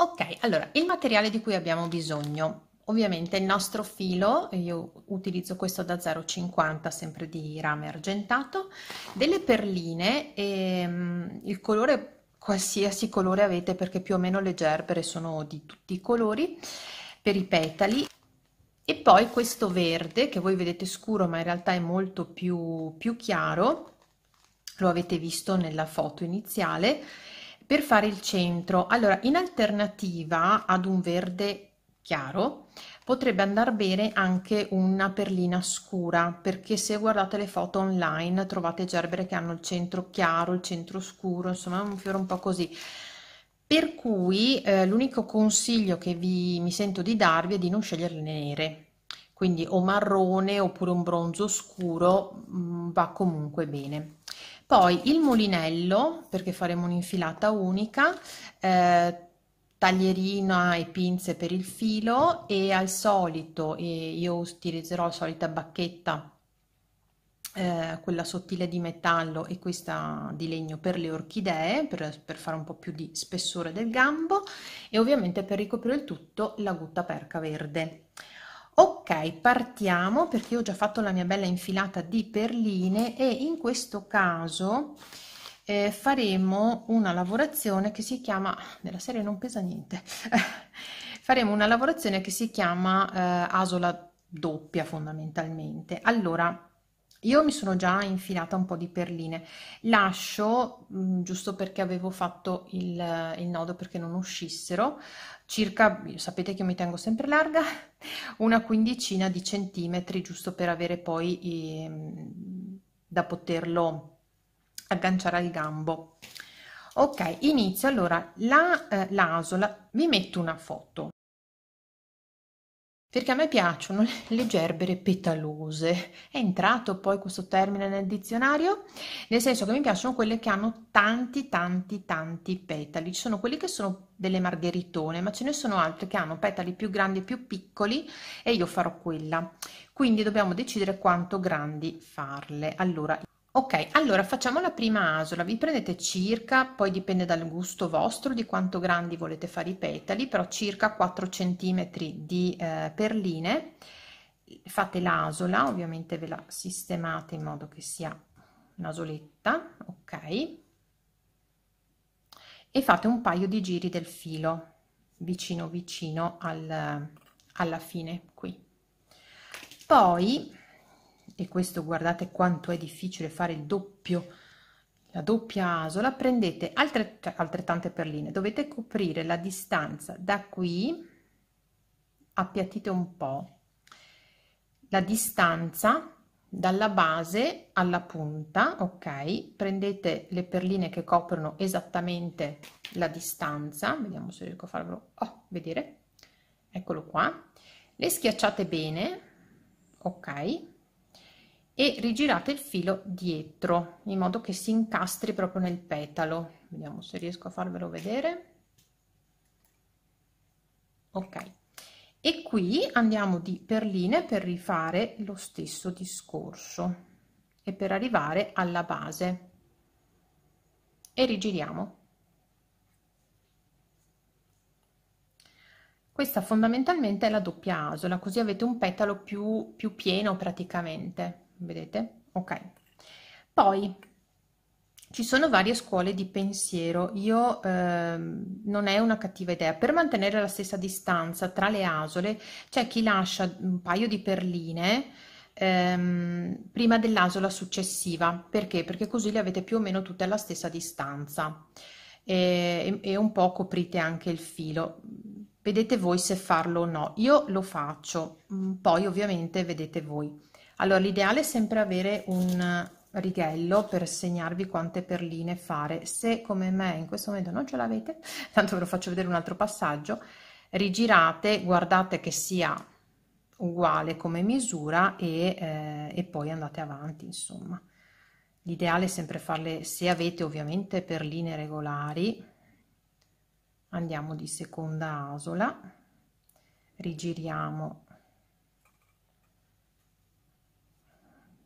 Ok, allora il materiale di cui abbiamo bisogno, ovviamente il nostro filo, io utilizzo questo da 0,50 sempre di rame argentato, delle perline, e, um, il colore, qualsiasi colore avete perché più o meno le gerbere sono di tutti i colori, per i petali e poi questo verde che voi vedete scuro ma in realtà è molto più, più chiaro, lo avete visto nella foto iniziale, per fare il centro, allora in alternativa ad un verde chiaro potrebbe andar bene anche una perlina scura perché se guardate le foto online trovate gerbere che hanno il centro chiaro, il centro scuro, insomma è un fiore un po' così. Per cui eh, l'unico consiglio che vi, mi sento di darvi è di non scegliere le nere, quindi o marrone oppure un bronzo scuro mh, mm, va comunque bene. Poi il mulinello, perché faremo un'infilata unica, eh, taglierina e pinze per il filo e al solito eh, io utilizzerò la solita bacchetta eh, quella sottile di metallo e questa di legno per le orchidee per, per, fare un po' più di spessore del gambo e ovviamente per ricoprire il tutto la gutta perca verde Ok, partiamo perché ho già fatto la mia bella infilata di perline e in questo caso eh, faremo una lavorazione che si chiama, nella serie non pesa niente, faremo una lavorazione che si chiama eh, asola doppia fondamentalmente. Allora, io mi sono già infilata un po' di perline. Lascio, mh, mm, giusto perché avevo fatto il, il nodo perché non uscissero, circa, sapete che io mi tengo sempre larga, una quindicina di centimetri, giusto per avere poi eh, da poterlo agganciare al gambo. Ok, inizio allora la eh, l'asola, vi metto una foto perché a me piacciono le gerbere petalose. È entrato poi questo termine nel dizionario? Nel senso che mi piacciono quelle che hanno tanti, tanti, tanti petali. Ci sono quelli che sono delle margheritone, ma ce ne sono altre che hanno petali più grandi e più piccoli e io farò quella. Quindi dobbiamo decidere quanto grandi farle. Allora, Ok, allora facciamo la prima asola, vi prendete circa, poi dipende dal gusto vostro, di quanto grandi volete fare i petali, però circa 4 cm di eh, perline, fate l'asola, ovviamente ve la sistemate in modo che sia un'asoletta, ok? E fate un paio di giri del filo, vicino vicino al, alla fine, qui. Poi e questo guardate quanto è difficile fare il doppio la doppia asola prendete altre cioè, altrettante perline dovete coprire la distanza da qui appiattite un po la distanza dalla base alla punta ok prendete le perline che coprono esattamente la distanza vediamo se riesco a farvelo oh, vedere eccolo qua le schiacciate bene ok e rigirate il filo dietro in modo che si incastri proprio nel petalo vediamo se riesco a farvelo vedere ok e qui andiamo di perline per rifare lo stesso discorso e per arrivare alla base e rigiriamo questa fondamentalmente è la doppia asola così avete un petalo più più pieno praticamente vedete? Ok. Poi ci sono varie scuole di pensiero. Io ehm, non è una cattiva idea. Per mantenere la stessa distanza tra le asole c'è chi lascia un paio di perline ehm, prima dell'asola successiva. Perché? Perché così le avete più o meno tutte alla stessa distanza e, e un po' coprite anche il filo vedete voi se farlo o no io lo faccio mm, poi ovviamente vedete voi allora l'ideale è sempre avere un righello per segnarvi quante perline fare se come me in questo momento non ce l'avete tanto ve lo faccio vedere un altro passaggio rigirate guardate che sia uguale come misura e, eh, e poi andate avanti insomma l'ideale è sempre farle se avete ovviamente perline regolari andiamo di seconda asola rigiriamo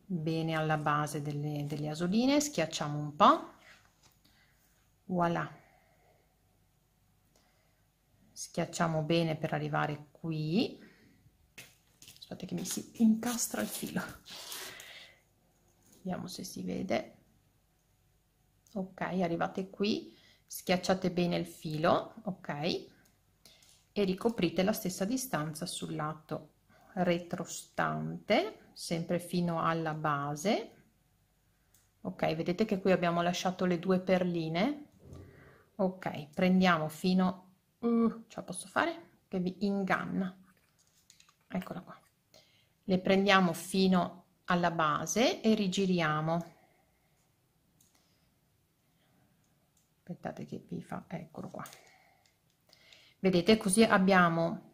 bene alla base delle, delle asoline schiacciamo un po voilà schiacciamo bene per arrivare qui aspettate che mi si incastra il filo vediamo se si vede ok arrivate qui schiacciate bene il filo ok e ricoprite la stessa distanza sul lato retrostante sempre fino alla base ok vedete che qui abbiamo lasciato le due perline ok prendiamo fino uh, ce la posso fare che vi inganna eccola qua le prendiamo fino alla base e rigiriamo aspettate che vi fa eccolo qua vedete così abbiamo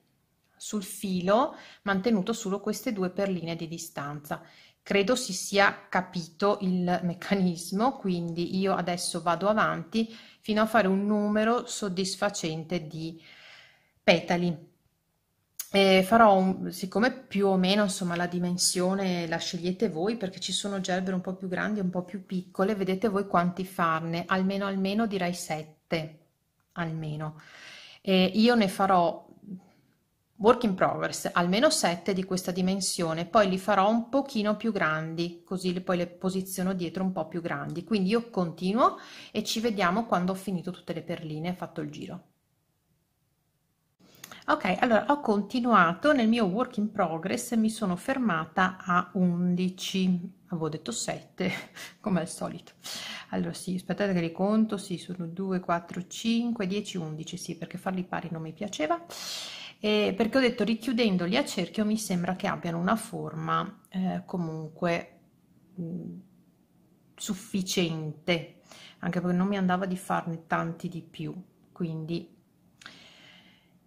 sul filo mantenuto solo queste due perline di distanza credo si sia capito il meccanismo quindi io adesso vado avanti fino a fare un numero soddisfacente di petali e farò un, siccome più o meno insomma la dimensione la scegliete voi perché ci sono gerbere un po' più grandi un po' più piccole, vedete voi quanti farne, almeno almeno direi 7, almeno. E io ne farò work in progress, almeno 7 di questa dimensione, poi li farò un pochino più grandi, così poi le posiziono dietro un po' più grandi. Quindi io continuo e ci vediamo quando ho finito tutte le perline fatto il giro. Ok, allora ho continuato nel mio work in progress, e mi sono fermata a 11, avevo detto 7, come al solito. Allora sì, aspettate che li conto, sì, sono 2, 4, 5, 10, 11, sì, perché farli pari non mi piaceva. E perché ho detto richiudendoli a cerchio mi sembra che abbiano una forma eh, comunque mh, mm, sufficiente, anche perché non mi andava di farne tanti di più, quindi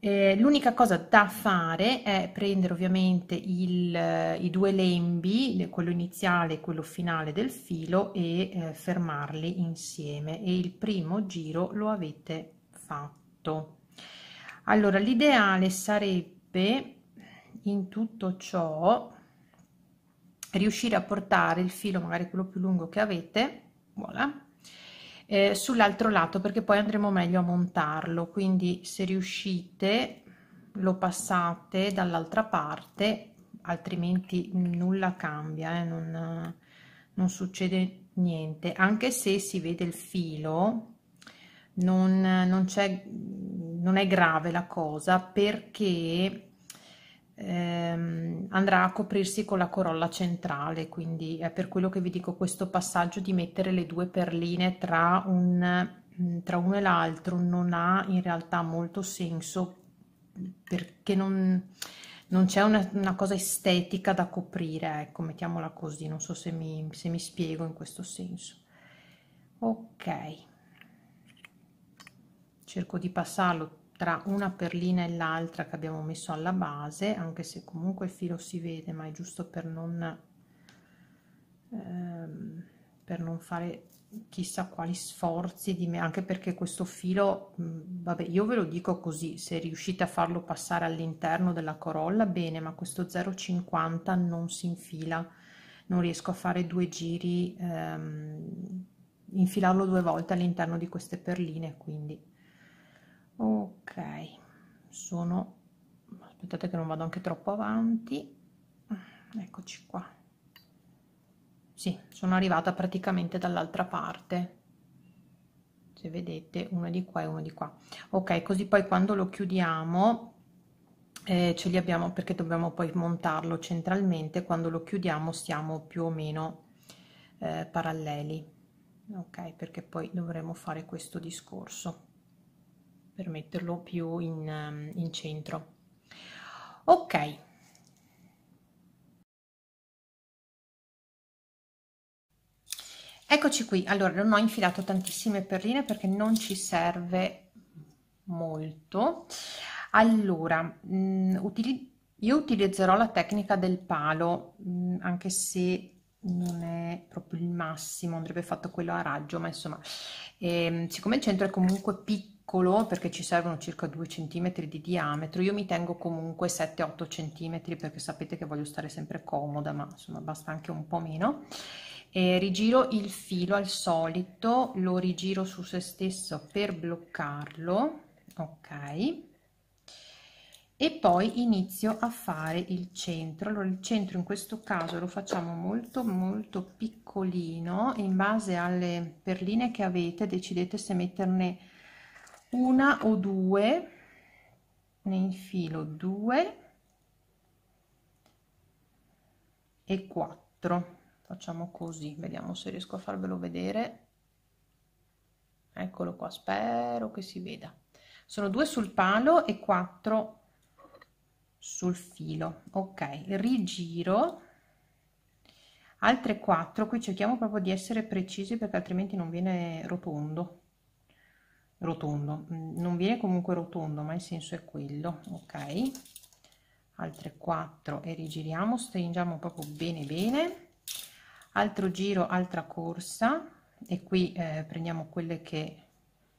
eh, l'unica cosa da fare è prendere ovviamente il, eh, i due lembi, quello iniziale e quello finale del filo e eh, fermarli insieme e il primo giro lo avete fatto. Allora l'ideale sarebbe in tutto ciò riuscire a portare il filo magari quello più lungo che avete, voilà, eh, sull'altro lato perché poi andremo meglio a montarlo quindi se riuscite lo passate dall'altra parte altrimenti nulla cambia eh, non, non succede niente anche se si vede il filo non, non, non è grave la cosa perché ehm, andrà a coprirsi con la corolla centrale, quindi è per quello che vi dico questo passaggio di mettere le due perline tra, un, mm, tra uno e l'altro non ha in realtà molto senso perché non, non c'è una, una, cosa estetica da coprire, ecco, mettiamola così, non so se mi, se mi spiego in questo senso. Ok, cerco di passarlo tra una perlina e l'altra che abbiamo messo alla base anche se comunque il filo si vede ma è giusto per non ehm, per non fare chissà quali sforzi di me anche perché questo filo mh, vabbè io ve lo dico così se riuscite a farlo passare all'interno della corolla bene ma questo 0,50 non si infila non riesco a fare due giri ehm, infilarlo due volte all'interno di queste perline quindi ok sono aspettate che non vado anche troppo avanti eccoci qua sì sono arrivata praticamente dall'altra parte se vedete uno di qua e uno di qua ok così poi quando lo chiudiamo eh, ce li abbiamo perché dobbiamo poi montarlo centralmente quando lo chiudiamo siamo più o meno eh, paralleli ok perché poi dovremo fare questo discorso per metterlo più in, ehm, in centro ok eccoci qui allora non ho infilato tantissime perline perché non ci serve molto allora mh, mm, utili io utilizzerò la tecnica del palo mh, mm, anche se non è proprio il massimo andrebbe fatto quello a raggio ma insomma ehm, siccome il centro è comunque piccolo piccolo perché ci servono circa 2 cm di diametro, io mi tengo comunque 7-8 cm perché sapete che voglio stare sempre comoda, ma insomma basta anche un po' meno. E rigiro il filo al solito, lo rigiro su se stesso per bloccarlo, ok? E poi inizio a fare il centro. Allora il centro in questo caso lo facciamo molto molto piccolino, in base alle perline che avete decidete se metterne una o due ne infilo due e quattro facciamo così vediamo se riesco a farvelo vedere eccolo qua spero che si veda sono due sul palo e quattro sul filo ok rigiro altre 4 qui cerchiamo proprio di essere precisi perché altrimenti non viene rotondo rotondo mm, non viene comunque rotondo ma il senso è quello ok altre 4 e rigiriamo stringiamo proprio bene bene altro giro altra corsa e qui eh, prendiamo quelle che,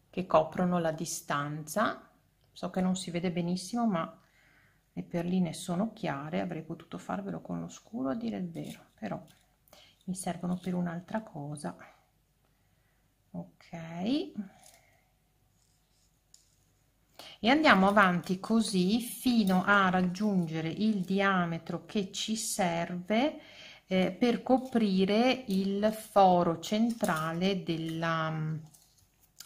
che coprono la distanza so che non si vede benissimo ma le perline sono chiare avrei potuto farvelo con lo scuro a dire il vero però mi servono per un'altra cosa ok e andiamo avanti così fino a raggiungere il diametro che ci serve eh, per coprire il foro centrale della,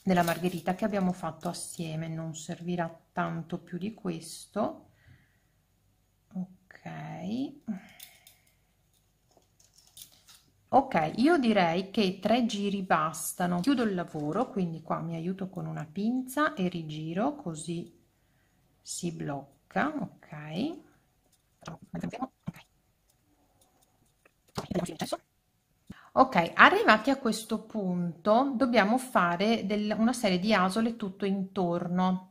della margherita che abbiamo fatto assieme non servirà tanto più di questo ok ok io direi che tre giri bastano chiudo il lavoro quindi qua mi aiuto con una pinza e rigiro così si blocca ok ok arrivati a questo punto dobbiamo fare del, una serie di asole tutto intorno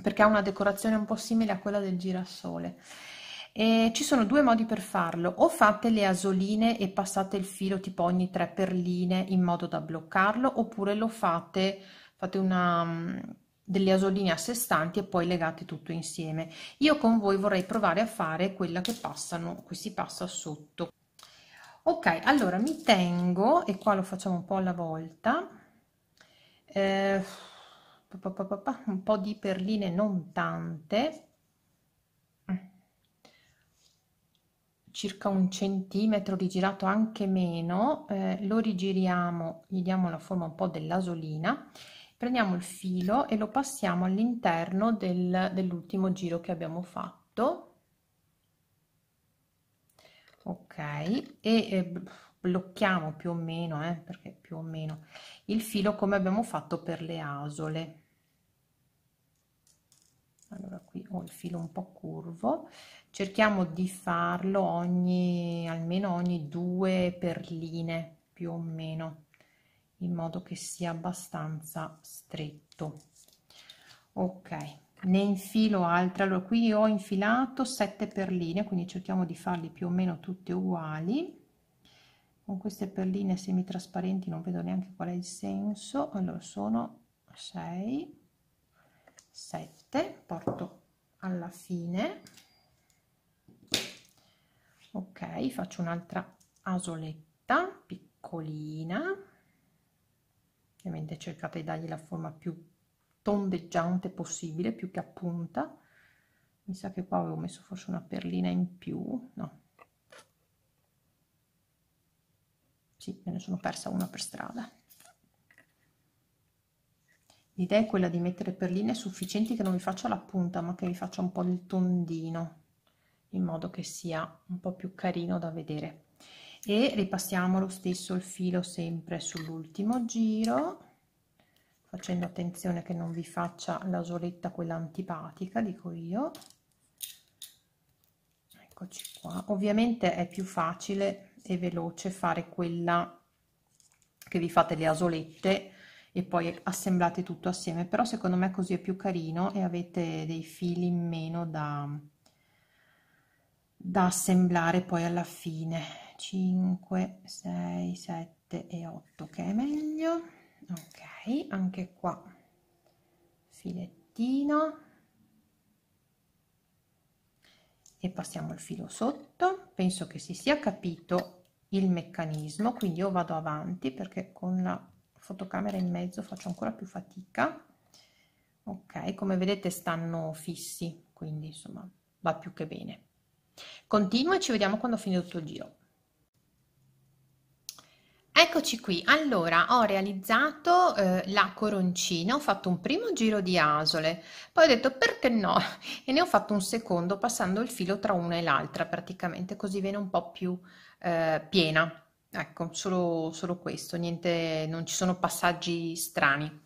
perché ha una decorazione un po' simile a quella del girasole e ci sono due modi per farlo, o fate le asoline e passate il filo tipo ogni tre perline in modo da bloccarlo, oppure lo fate, fate una, mm, delle asoline a sé stanti e poi legate tutto insieme. Io con voi vorrei provare a fare quella che passano, che si passa sotto. Ok, allora mi tengo, e qua lo facciamo un po' alla volta, eh, un po' di perline non tante, circa un centimetro rigirato anche meno eh, lo rigiriamo gli diamo la forma un po dell'asolina prendiamo il filo e lo passiamo all'interno del, dell'ultimo giro che abbiamo fatto ok e eh, blocchiamo più o meno eh, perché più o meno il filo come abbiamo fatto per le asole allora qui ho il filo un po curvo cerchiamo di farlo ogni almeno ogni due perline più o meno in modo che sia abbastanza stretto ok ne infilo altre allora qui ho infilato sette perline quindi cerchiamo di farli più o meno tutte uguali con queste perline semi trasparenti non vedo neanche qual è il senso allora sono 6 7 porto alla fine ok faccio un'altra asoletta piccolina ovviamente cercate di dargli la forma più tondeggiante possibile più che a punta mi sa che qua avevo messo forse una perlina in più no sì me ne sono persa una per strada l'idea è quella di mettere perline sufficienti che non vi faccia la punta ma che vi faccia un po' il tondino in modo che sia un po' più carino da vedere e ripassiamo lo stesso il filo sempre sull'ultimo giro facendo attenzione che non vi faccia la soletta quella antipatica dico io eccoci qua ovviamente è più facile e veloce fare quella che vi fate le asolette e poi assemblate tutto assieme però secondo me così è più carino e avete dei fili in meno da da assemblare poi alla fine 5 6 7 e 8 che è meglio ok anche qua filettino e passiamo il filo sotto penso che si sia capito il meccanismo quindi io vado avanti perché con la fotocamera in mezzo faccio ancora più fatica ok come vedete stanno fissi quindi insomma va più che bene Continua e ci vediamo quando ho finito tutto il giro. Eccoci qui, allora ho realizzato eh, la coroncina, ho fatto un primo giro di asole, poi ho detto perché no e ne ho fatto un secondo passando il filo tra una e l'altra praticamente così viene un po' più eh, piena, ecco solo, solo questo, niente, non ci sono passaggi strani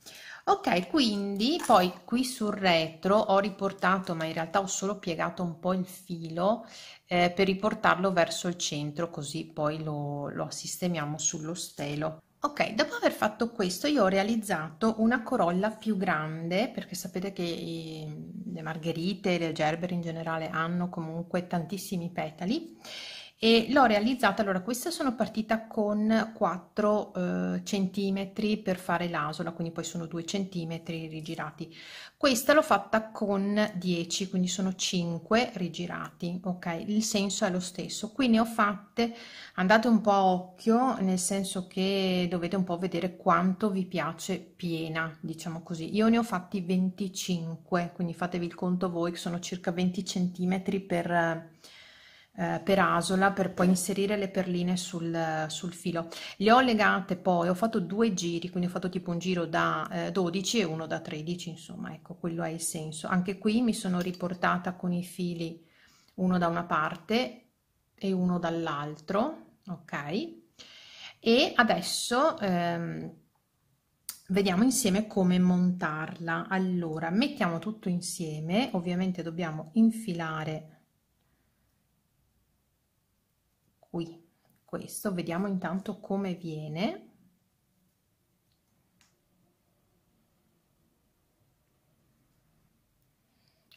ok quindi poi qui sul retro ho riportato ma in realtà ho solo piegato un po' il filo eh, per riportarlo verso il centro così poi lo, lo sistemiamo sullo stelo Ok, dopo aver fatto questo io ho realizzato una corolla più grande perché sapete che i, ehm, le margherite, le gerberi in generale hanno comunque tantissimi petali e l'ho realizzata, allora questa sono partita con 4 eh, centimetri per fare l'asola, quindi poi sono 2 centimetri rigirati. Questa l'ho fatta con 10, quindi sono 5 rigirati, ok? Il senso è lo stesso, qui ne ho fatte, andate un po' a occhio, nel senso che dovete un po' vedere quanto vi piace piena, diciamo così. Io ne ho fatti 25, quindi fatevi il conto voi che sono circa 20 centimetri per... Eh, eh, per asola per poi inserire le perline sul, sul, filo. Le ho legate poi, ho fatto due giri, quindi ho fatto tipo un giro da eh, 12 e uno da 13, insomma, ecco, quello è il senso. Anche qui mi sono riportata con i fili uno da una parte e uno dall'altro, ok? E adesso ehm, vediamo insieme come montarla. Allora, mettiamo tutto insieme, ovviamente dobbiamo infilare qui questo vediamo intanto come viene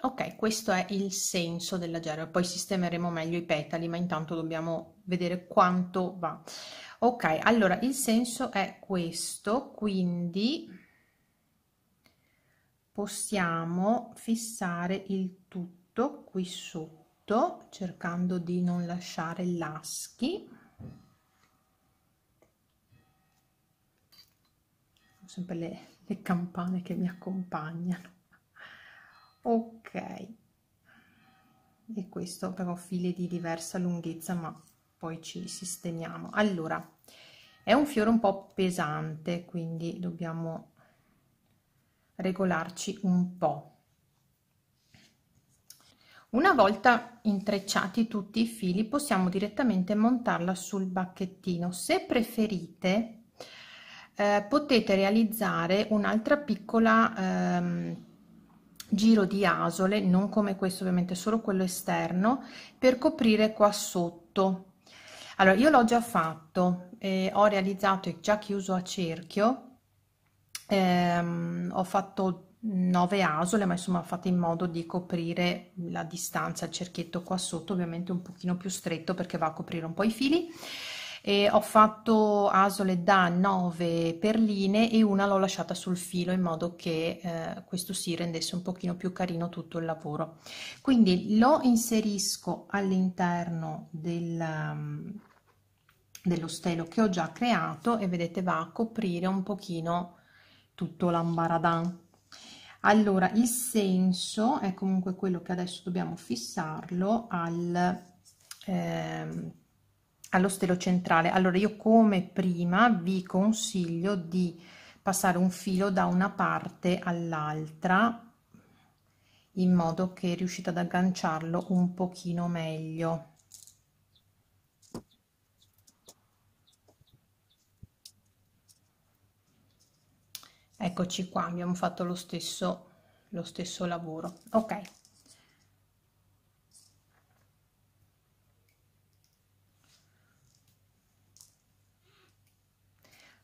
ok questo è il senso della gerba poi sistemeremo meglio i petali ma intanto dobbiamo vedere quanto va ok allora il senso è questo quindi possiamo fissare il tutto qui su sotto cercando di non lasciare laschi sempre le, le campane che mi accompagnano ok e questo però file di diversa lunghezza ma poi ci sistemiamo allora è un fiore un po pesante quindi dobbiamo regolarci un po una volta intrecciati tutti i fili possiamo direttamente montarla sul bacchettino. Se preferite eh, potete realizzare un'altra piccola ehm, giro di asole, non come questo ovviamente, solo quello esterno, per coprire qua sotto. Allora, io l'ho già fatto, eh, ho realizzato e già chiuso a cerchio, ehm, ho fatto 9 asole ma insomma fate in modo di coprire la distanza il cerchietto qua sotto ovviamente un pochino più stretto perché va a coprire un po' i fili e ho fatto asole da 9 perline e una l'ho lasciata sul filo in modo che eh, questo si rendesse un pochino più carino tutto il lavoro quindi lo inserisco all'interno del, mm, dello stelo che ho già creato e vedete va a coprire un pochino tutto l'ambaradan allora, il senso è comunque quello che adesso dobbiamo fissarlo al, ehm, allo stelo centrale. Allora, io come prima vi consiglio di passare un filo da una parte all'altra in modo che riuscite ad agganciarlo un pochino meglio eccoci qua abbiamo fatto lo stesso lo stesso lavoro ok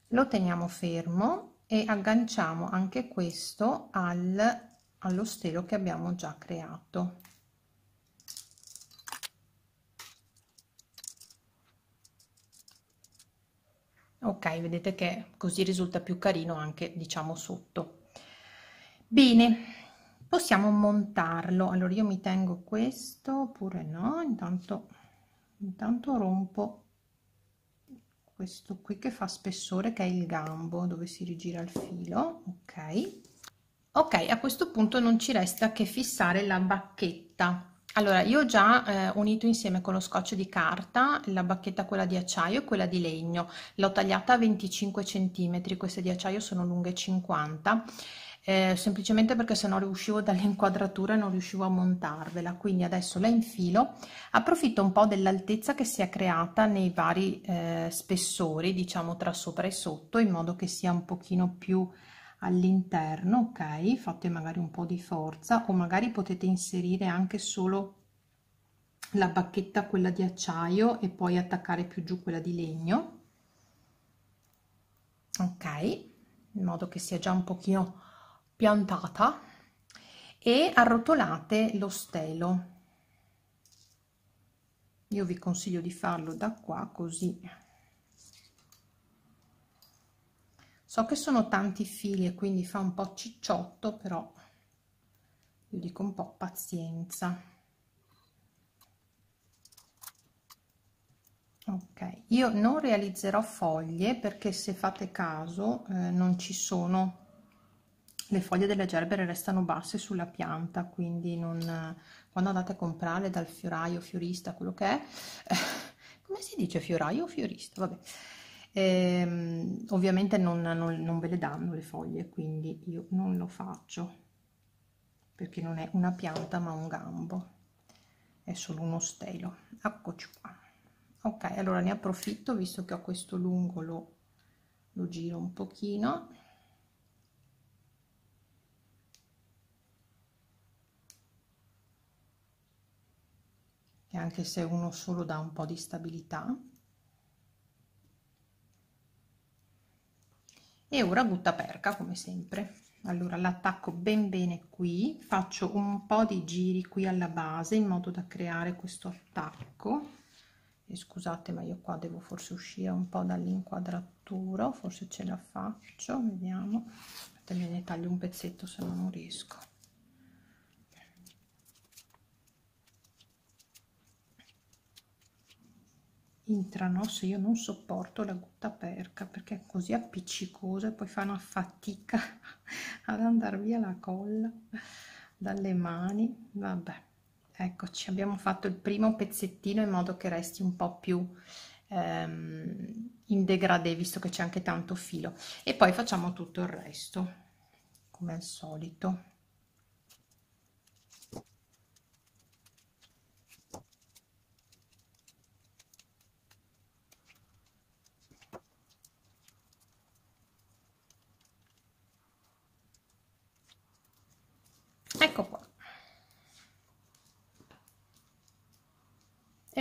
lo teniamo fermo e agganciamo anche questo al allo stelo che abbiamo già creato ok vedete che così risulta più carino anche diciamo sotto bene possiamo montarlo allora io mi tengo questo oppure no intanto intanto rompo questo qui che fa spessore che è il gambo dove si rigira il filo ok ok a questo punto non ci resta che fissare la bacchetta allora, io ho già eh, unito insieme con lo scotch di carta la bacchetta quella di acciaio e quella di legno. L'ho tagliata a 25 cm, queste di acciaio sono lunghe 50 eh, semplicemente perché se no riuscivo dall'inquadratura non riuscivo a montarvela quindi adesso la infilo approfitto un po' dell'altezza che si è creata nei vari eh, spessori diciamo tra sopra e sotto in modo che sia un pochino più eh, all'interno ok fate magari un po di forza o magari potete inserire anche solo la bacchetta quella di acciaio e poi attaccare più giù quella di legno ok in modo che sia già un pochino piantata e arrotolate lo stelo io vi consiglio di farlo da qua così so che sono tanti fili e quindi fa un po' cicciotto però io dico un po' pazienza ok io non realizzerò foglie perché se fate caso eh, non ci sono le foglie delle gerbere restano basse sulla pianta quindi non, quando andate a comprarle dal fioraio fiorista quello che è eh, come si dice fioraio o fiorista vabbè Ehm, ovviamente non, non, non ve le danno le foglie, quindi io non lo faccio perché non è una pianta ma un gambo, è solo uno stelo. Eccoci qua. Ok, allora ne approfitto visto che ho questo lungo, lo, lo giro un pochino. E anche se uno solo dà un po' di stabilità. e ora gutta perca come sempre allora l'attacco ben bene qui faccio un po di giri qui alla base in modo da creare questo attacco e scusate ma io qua devo forse uscire un po dall'inquadratura forse ce la faccio vediamo aspetta me ne taglio un pezzetto se non riesco intranos io non sopporto la gutta perca perché è così appiccicosa e poi fa una fatica ad andare via la colla dalle mani vabbè eccoci abbiamo fatto il primo pezzettino in modo che resti un po più ehm, in degradé visto che c'è anche tanto filo e poi facciamo tutto il resto come al solito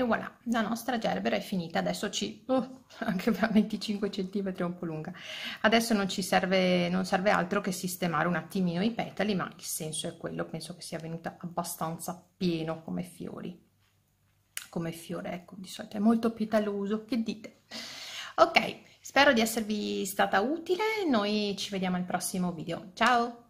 voilà, la nostra gerbera è finita. Adesso ci... Oh, anche a 25 cm è un po' lunga. Adesso non ci serve, non serve altro che sistemare un attimino i petali, ma il senso è quello. Penso che sia venuta abbastanza pieno come fiori. Come fiore, ecco, di solito è molto petaloso, che dite? Ok, spero di esservi stata utile. Noi ci vediamo al prossimo video. Ciao!